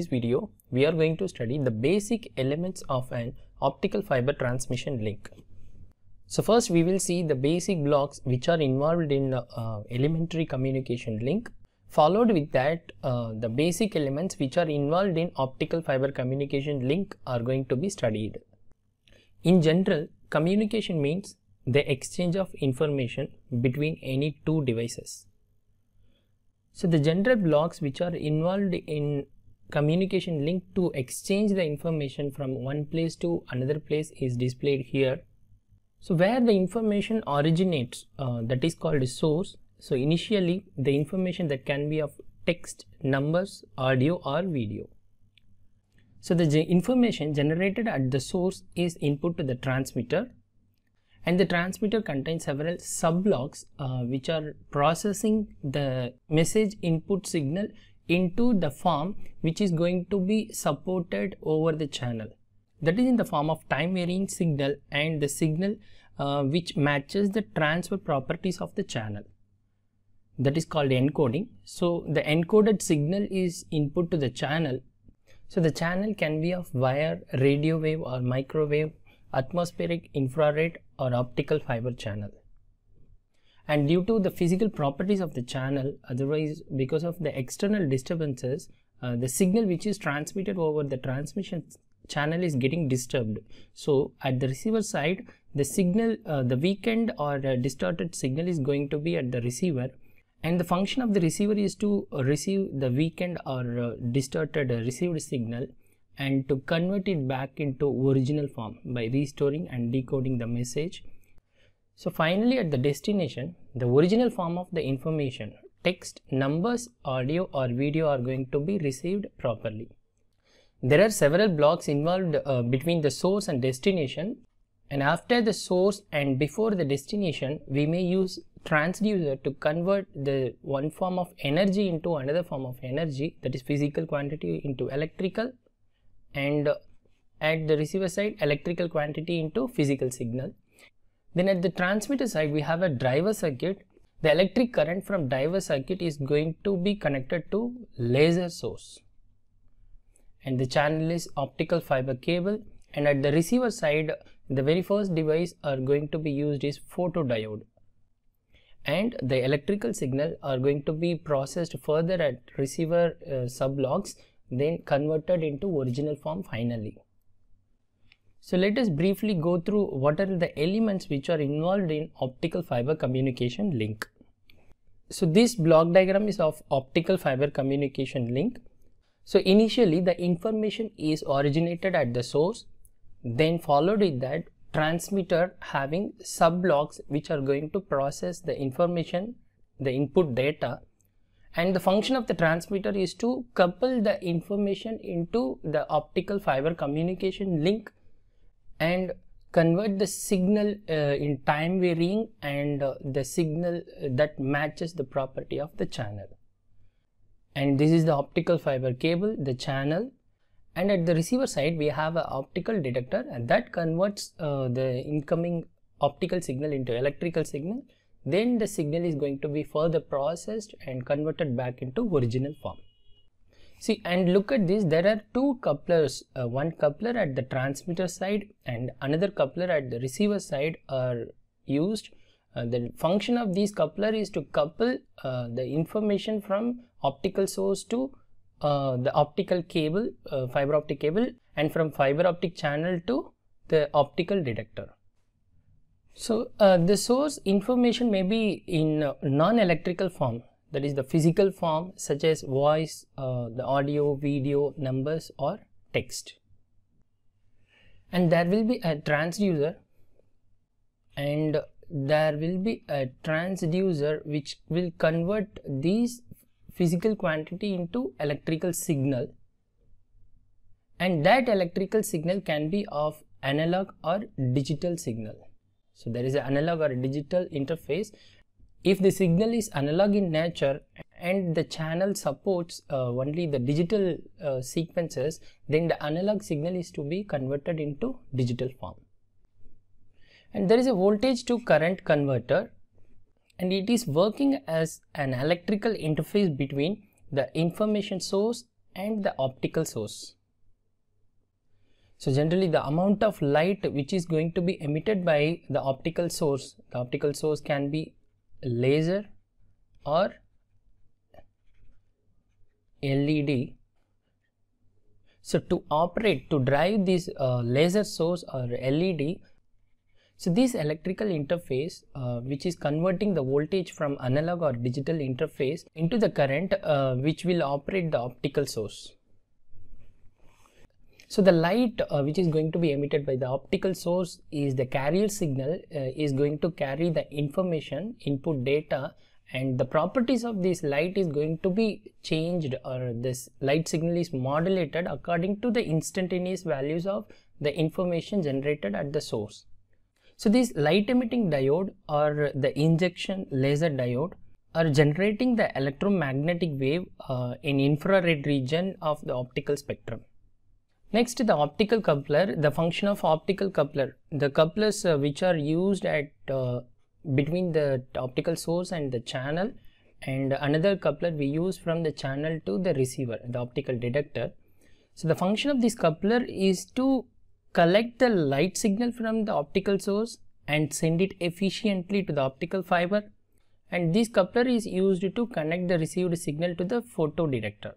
this video, we are going to study the basic elements of an optical fiber transmission link. So first we will see the basic blocks which are involved in the uh, elementary communication link followed with that uh, the basic elements which are involved in optical fiber communication link are going to be studied. In general, communication means the exchange of information between any two devices. So the general blocks which are involved in communication link to exchange the information from one place to another place is displayed here. So where the information originates uh, that is called source. So initially the information that can be of text, numbers, audio or video. So the information generated at the source is input to the transmitter and the transmitter contains several sub blocks uh, which are processing the message input signal into the form which is going to be supported over the channel. That is in the form of time varying signal and the signal uh, which matches the transfer properties of the channel. That is called encoding. So the encoded signal is input to the channel. So the channel can be of wire, radio wave or microwave, atmospheric, infrared or optical fiber channel and due to the physical properties of the channel otherwise because of the external disturbances uh, the signal which is transmitted over the transmission channel is getting disturbed so at the receiver side the signal uh, the weakened or uh, distorted signal is going to be at the receiver and the function of the receiver is to receive the weakened or uh, distorted uh, received signal and to convert it back into original form by restoring and decoding the message so finally at the destination, the original form of the information, text, numbers, audio or video are going to be received properly. There are several blocks involved uh, between the source and destination and after the source and before the destination, we may use transducer to convert the one form of energy into another form of energy that is physical quantity into electrical and at the receiver side electrical quantity into physical signal then at the transmitter side, we have a driver circuit. The electric current from driver circuit is going to be connected to laser source. And the channel is optical fiber cable. And at the receiver side, the very first device are going to be used is photodiode. And the electrical signal are going to be processed further at receiver uh, sublocks, then converted into original form finally. So let us briefly go through what are the elements which are involved in optical fiber communication link. So this block diagram is of optical fiber communication link. So initially the information is originated at the source then followed with that transmitter having sub blocks which are going to process the information the input data and the function of the transmitter is to couple the information into the optical fiber communication link and convert the signal uh, in time varying and uh, the signal uh, that matches the property of the channel and this is the optical fiber cable the channel and at the receiver side we have an optical detector and that converts uh, the incoming optical signal into electrical signal then the signal is going to be further processed and converted back into original form See and look at this there are two couplers uh, one coupler at the transmitter side and another coupler at the receiver side are used uh, the function of these coupler is to couple uh, the information from optical source to uh, the optical cable uh, fiber optic cable and from fiber optic channel to the optical detector so uh, the source information may be in uh, non-electrical form that is the physical form such as voice, uh, the audio, video, numbers or text. And there will be a transducer and there will be a transducer which will convert these physical quantity into electrical signal and that electrical signal can be of analog or digital signal. So there is an analog or digital interface if the signal is analog in nature and the channel supports uh, only the digital uh, sequences, then the analog signal is to be converted into digital form. And there is a voltage to current converter and it is working as an electrical interface between the information source and the optical source. So generally the amount of light which is going to be emitted by the optical source, the optical source can be laser or LED. So to operate, to drive this uh, laser source or LED, so this electrical interface uh, which is converting the voltage from analog or digital interface into the current uh, which will operate the optical source. So the light uh, which is going to be emitted by the optical source is the carrier signal uh, is going to carry the information input data and the properties of this light is going to be changed or this light signal is modulated according to the instantaneous values of the information generated at the source. So this light emitting diode or the injection laser diode are generating the electromagnetic wave uh, in infrared region of the optical spectrum. Next the optical coupler, the function of optical coupler. The couplers uh, which are used at uh, between the optical source and the channel and another coupler we use from the channel to the receiver, the optical detector. So the function of this coupler is to collect the light signal from the optical source and send it efficiently to the optical fiber and this coupler is used to connect the received signal to the photodetector.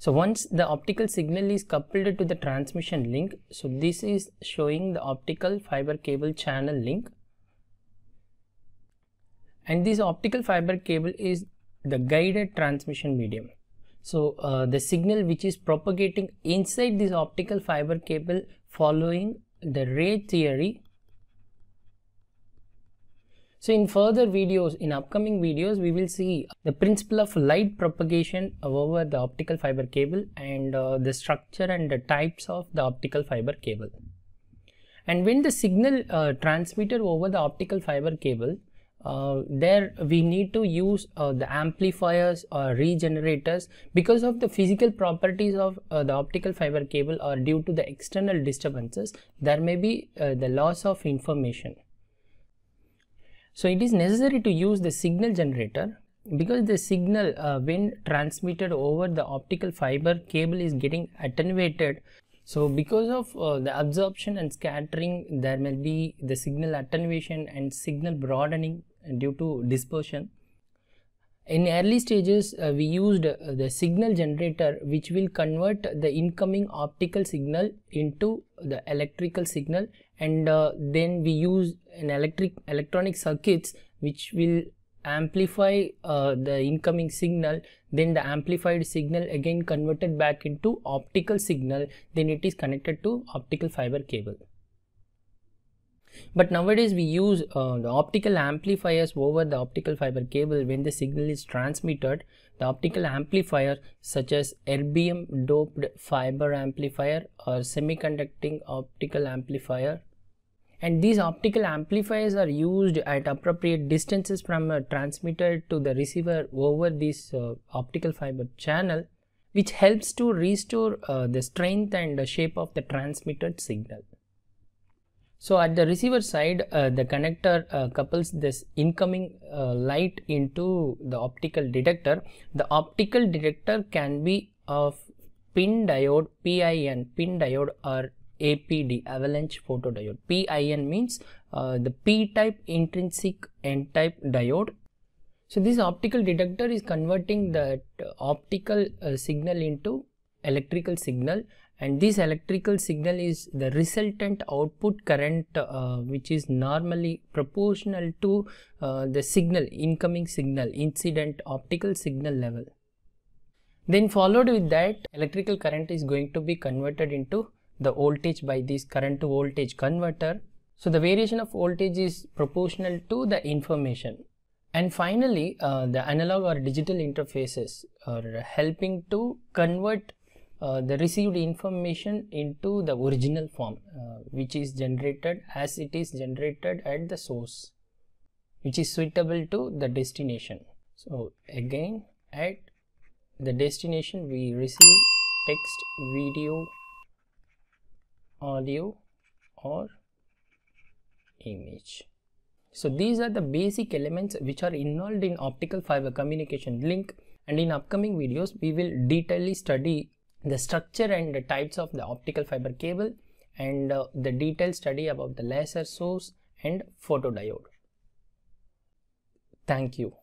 So once the optical signal is coupled to the transmission link, so this is showing the optical fiber cable channel link. And this optical fiber cable is the guided transmission medium. So uh, the signal which is propagating inside this optical fiber cable following the ray theory so in further videos, in upcoming videos, we will see the principle of light propagation over the optical fiber cable and uh, the structure and the types of the optical fiber cable. And when the signal uh, transmitted over the optical fiber cable, uh, there we need to use uh, the amplifiers or regenerators because of the physical properties of uh, the optical fiber cable or due to the external disturbances there may be uh, the loss of information so it is necessary to use the signal generator because the signal uh, when transmitted over the optical fiber cable is getting attenuated so because of uh, the absorption and scattering there may be the signal attenuation and signal broadening due to dispersion in early stages uh, we used uh, the signal generator which will convert the incoming optical signal into the electrical signal and uh, then we use an electric electronic circuits which will amplify uh, the incoming signal then the amplified signal again converted back into optical signal then it is connected to optical fiber cable but nowadays we use uh, the optical amplifiers over the optical fiber cable when the signal is transmitted the optical amplifier such as erbium doped fiber amplifier or semiconducting optical amplifier and these optical amplifiers are used at appropriate distances from a transmitter to the receiver over this uh, optical fiber channel which helps to restore uh, the strength and the shape of the transmitted signal. So at the receiver side uh, the connector uh, couples this incoming uh, light into the optical detector. The optical detector can be of pin diode PIN pin diode or APD avalanche photodiode. PIN means uh, the P-type intrinsic N-type diode. So this optical detector is converting that uh, optical uh, signal into electrical signal and this electrical signal is the resultant output current uh, which is normally proportional to uh, the signal incoming signal incident optical signal level. Then followed with that electrical current is going to be converted into the voltage by this current to voltage converter. So the variation of voltage is proportional to the information. And finally, uh, the analog or digital interfaces are helping to convert uh, the received information into the original form uh, which is generated as it is generated at the source which is suitable to the destination so again at the destination we receive text video audio or image so these are the basic elements which are involved in optical fiber communication link and in upcoming videos we will detailly study the structure and the types of the optical fiber cable and uh, the detailed study about the laser source and photodiode. Thank you.